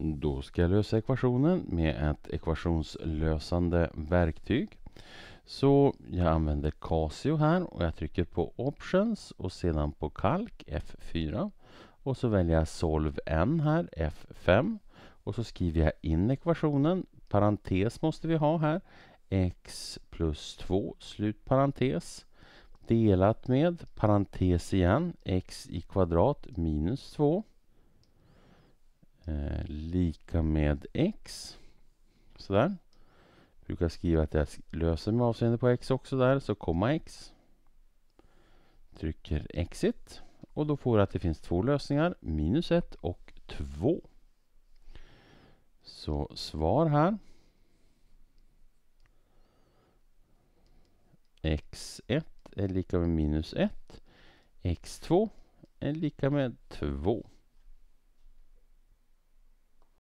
Då ska jag lösa ekvationen med ett ekvationslösande verktyg. Så jag använder Casio här och jag trycker på Options och sedan på Kalk F4. Och så väljer jag Solve N här, F5. Och så skriver jag in ekvationen. Parentes måste vi ha här. X plus 2, slut parentes. Delat med, parentes igen, x i kvadrat minus 2. Eh, lika med x. Sådär. Jag brukar skriva att jag löser med avseende på x också där, så komma x. Trycker exit och då får jag att det finns två lösningar, minus 1 och 2. Så svar här. x1 är lika med minus 1. x2 är lika med 2.